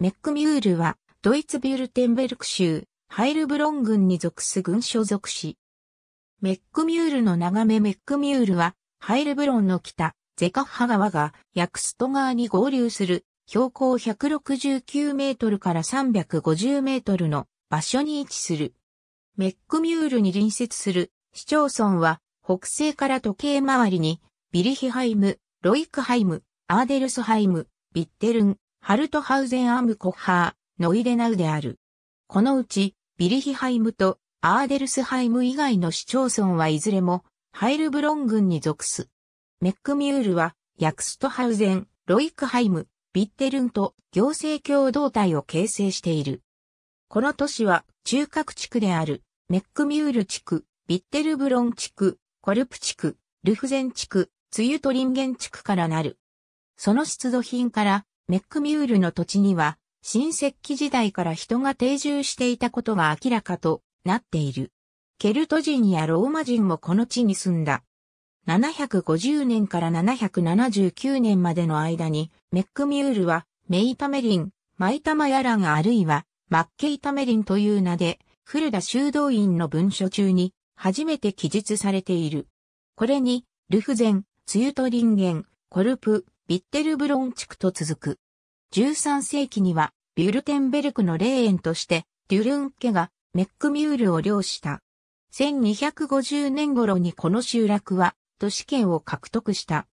メックミュールは、ドイツビュルテンベルク州、ハイルブロン郡に属す郡所属し。メックミュールの長めメックミュールは、ハイルブロンの北、ゼカッハ川が、ヤクスト川に合流する、標高169メートルから350メートルの場所に位置する。メックミュールに隣接する市町村は、北西から時計回りに、ビリヒハイム、ロイクハイム、アーデルスハイム、ビッテルン、ハルトハウゼンアムコッハー、ノイレナウである。このうち、ビリヒハイムとアーデルスハイム以外の市町村はいずれも、ハイルブロン郡に属す。メックミュールは、ヤクストハウゼン、ロイクハイム、ビッテルンと行政共同体を形成している。この都市は中核地区であるメックミュール地区、ビッテルブロン地区、コルプ地区、ルフゼン地区、ツユトリンゲン地区からなる。その出土品からメックミュールの土地には、新石器時代から人が定住していたことが明らかとなっている。ケルト人やローマ人もこの地に住んだ。750年から779年までの間に、メックミュールは、メイタメリン、マイタマヤランあるいは、マッケイタメリンという名で、古田修道院の文書中に、初めて記述されている。これに、ルフゼン、ツユトリンゲン、コルプ、ビッテルブロン地区と続く。13世紀には、ビュルテンベルクの霊園として、デュルン家がメックミュールを領した。1250年頃にこの集落は、都市圏を獲得した。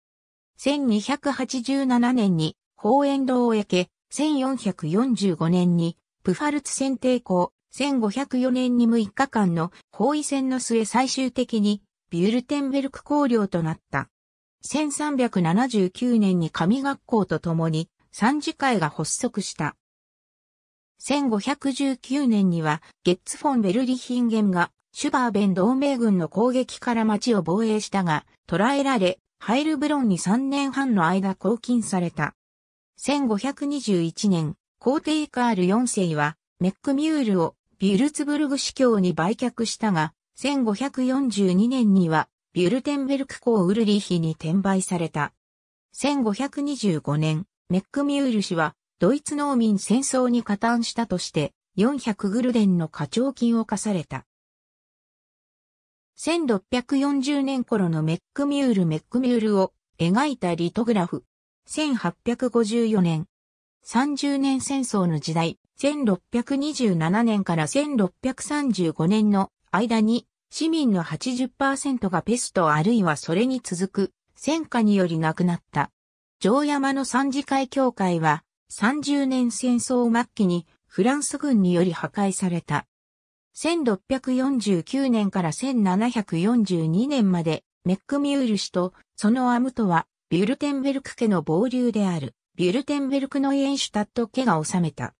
1287年に、法園道を焼け、1445年に、プファルツ選抵抗、1504年に6日間の包囲戦の末最終的に、ビュルテンベルク公領となった。1379年に神学校と共に三次会が発足した。1519年にはゲッツ・フォン・ベルリヒンゲンがシュバーベン同盟軍の攻撃から町を防衛したが、捕らえられ、ハイルブロンに3年半の間拘禁された。1521年、皇帝カール4世は、メックミュールをビュルツブルグ司教に売却したが、1542年にはビュルテンベルク港ウルリヒに転売された。1525年、メックミュール氏は、ドイツ農民戦争に加担したとして、400グルデンの課徴金を課された。1640年頃のメックミュール・メックミュールを描いたリトグラフ。1854年。30年戦争の時代、1627年から1635年の間に市民の80%がペストあるいはそれに続く戦火により亡くなった。城山の三次会協会は30年戦争末期にフランス軍により破壊された。1649年から1742年までメックミュール氏とそのアムトはビュルテンベルク家の傍流であるビュルテンベルクのイエンシュタット家が治めた。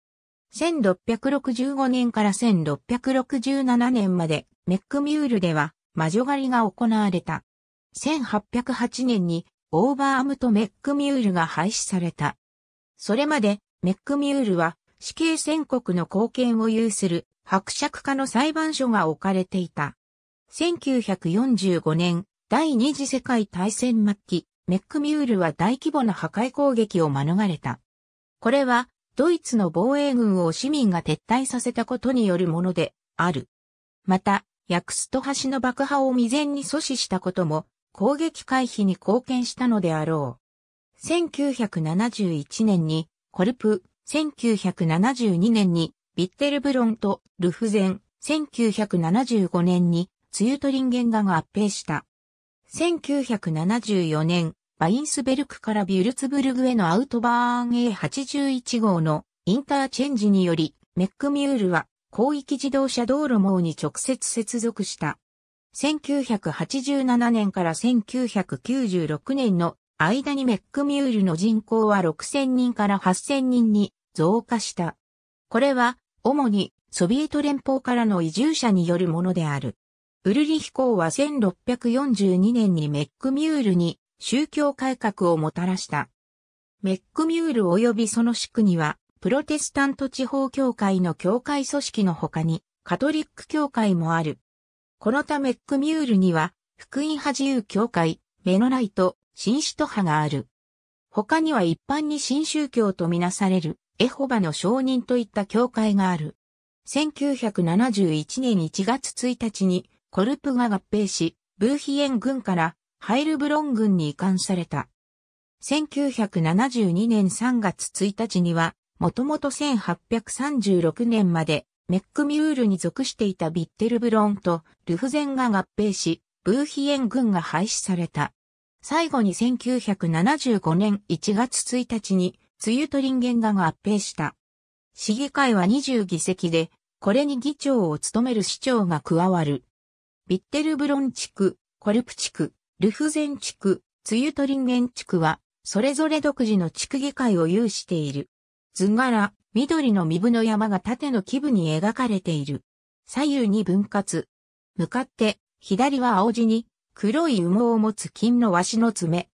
1665年から1667年までメックミュールでは魔女狩りが行われた。1808年にオーバーアムとメックミュールが廃止された。それまでメックミュールは死刑宣告の貢献を有する伯爵家の裁判所が置かれていた。1945年、第二次世界大戦末期、メックミュールは大規模な破壊攻撃を免れた。これは、ドイツの防衛軍を市民が撤退させたことによるものである。また、ヤクスト橋の爆破を未然に阻止したことも攻撃回避に貢献したのであろう。1971年にコルプ、1972年にビッテルブロンとルフゼン、1975年にツユトリンゲンガが合併した。1974年、バインスベルクからビュルツブルグへのアウトバーン A81 号のインターチェンジにより、メックミュールは広域自動車道路網に直接接続した。1987年から1996年の間にメックミュールの人口は6000人から8000人に増加した。これは主にソビエト連邦からの移住者によるものである。ウルリヒ公は1642年にメックミュールに宗教改革をもたらした。メックミュール及びその地区にはプロテスタント地方教会の教会組織の他に、カトリック教会もある。このためクミュールには、福音派自由教会、メノライト、新使徒派がある。他には一般に新宗教とみなされる、エホバの証人といった教会がある。1971年1月1日に、コルプが合併し、ブーヒエン軍からハイルブロン軍に移管された。1972年3月1日には、もともと1836年までメックミュールに属していたビッテルブロンとルフゼンが合併し、ブーヒエン軍が廃止された。最後に1975年1月1日に、ツユトリンゲンが合併した。市議会は20議席で、これに議長を務める市長が加わる。ビッテルブロン地区、コルプ地区、ルフゼン地区、ツユトリンゲン地区は、それぞれ独自の地区議会を有している。図柄、緑の身分の山が縦の基部に描かれている。左右に分割。向かって、左は青地に、黒い羽毛を持つ金の鷲の爪。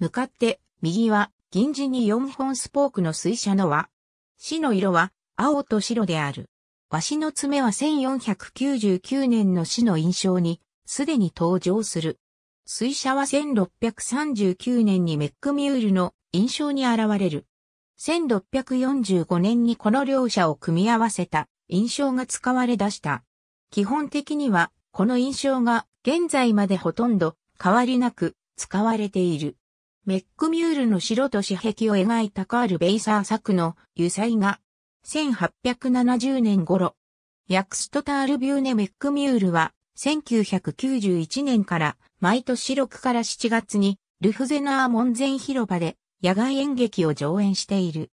向かって、右は、銀地に四本スポークの水車の輪。死の色は、青と白である。鷲の爪は1499年の死の印象に、すでに登場する。水車は1639年にメックミュールの印象に現れる。1645年にこの両者を組み合わせた印象が使われ出した。基本的には、この印象が現在までほとんど変わりなく使われている。メックミュールの白と紙壁を描いたカール・ベイサー作の油彩画。1870年頃、ヤクストタールビューネ・メックミュールは、1991年から毎年6から7月にルフゼナー門前広場で野外演劇を上演している。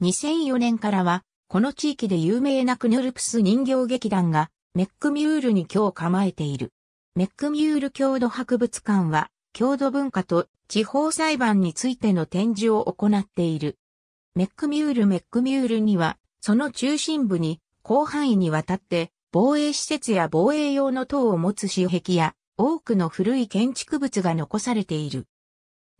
2004年からは、この地域で有名なクニョルプス人形劇団が、メックミュールに今日構えている。メックミュール郷土博物館は、郷土文化と地方裁判についての展示を行っている。メックミュールメックミュールには、その中心部に広範囲にわたって防衛施設や防衛用の塔を持つ私壁や多くの古い建築物が残されている。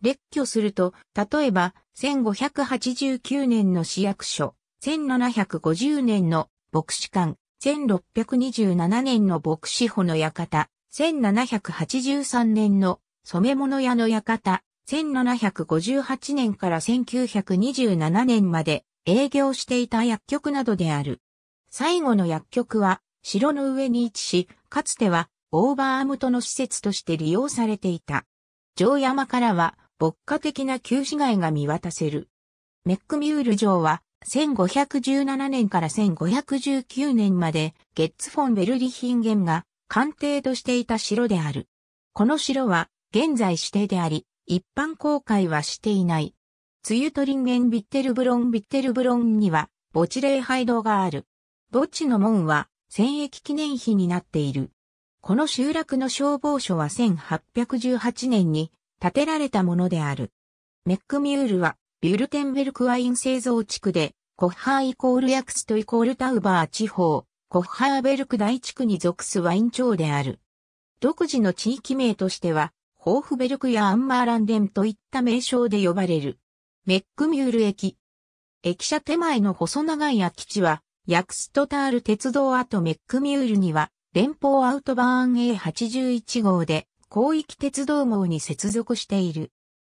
列挙すると、例えば、1589年の市役所、1750年の牧師館、1627年の牧師穂の館、1783年の染物屋の館、1758年から1927年まで営業していた薬局などである。最後の薬局は城の上に位置し、かつてはオーバーアムトの施設として利用されていた。城山からは牧歌的な旧市街が見渡せる。メックミュール城は、1517年から1519年まで、ゲッツフォン・ベルリヒンゲンが、官邸としていた城である。この城は、現在指定であり、一般公開はしていない。ツユトリンゲン・ビッテルブロン・ビッテルブロンには、墓地礼拝堂がある。墓地の門は、戦役記念碑になっている。この集落の消防署は1818年に建てられたものである。メックミュールは、ビュルテンベルクワイン製造地区で、コッハーイコールヤクストイコールタウバー地方、コッハーベルク大地区に属すワイン町である。独自の地域名としては、ホーフベルクやアンマーランデンといった名称で呼ばれる。メックミュール駅。駅舎手前の細長い空き地は、ヤクストタール鉄道跡メックミュールには、連邦アウトバーン A81 号で、広域鉄道網に接続している。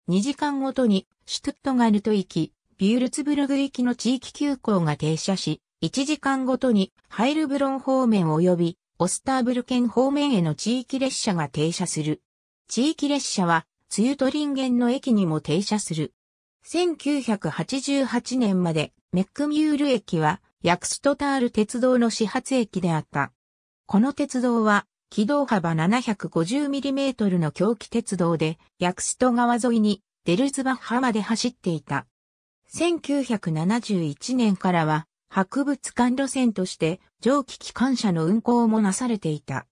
2時間ごとに、シュトゥットガルト行き、ビュールツブルグ行きの地域急行が停車し、1時間ごとにハイルブロン方面及びオスターブル県方面への地域列車が停車する。地域列車は、ツユトリンゲンの駅にも停車する。1988年までメックミュール駅はヤクストタール鉄道の始発駅であった。この鉄道は軌道幅 750mm の狂気鉄道で、ヤクスト川沿いにデルズバッハまで走っていた。1971年からは、博物館路線として蒸気機関車の運行もなされていた。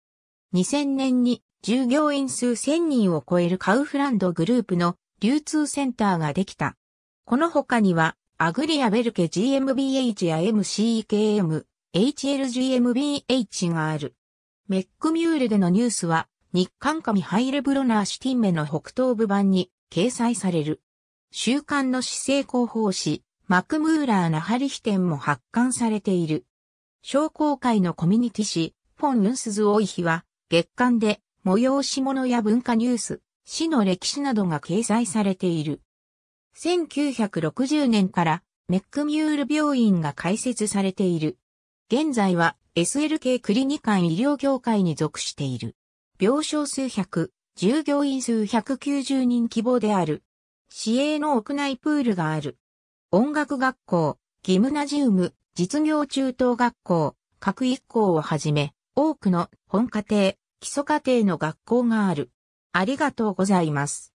2000年に従業員数1000人を超えるカウフランドグループの流通センターができた。この他には、アグリアベルケ GmbH や MCKM、HLGMBH がある。メックミュールでのニュースは、日刊紙ハイレブロナーシティンメの北東部版に掲載される。週刊の市政広報誌、マクムーラーナハリヒテンも発刊されている。商工会のコミュニティ誌、フォン・ヌンスズ・オイヒは、月刊で、催し物や文化ニュース、市の歴史などが掲載されている。1960年から、メックミュール病院が開設されている。現在は、SLK クリニカン医療業界に属している。病床数百、従業員数190人規模である。市営の屋内プールがある。音楽学校、ギムナジウム、実業中等学校、各一校をはじめ、多くの本家庭、基礎家庭の学校がある。ありがとうございます。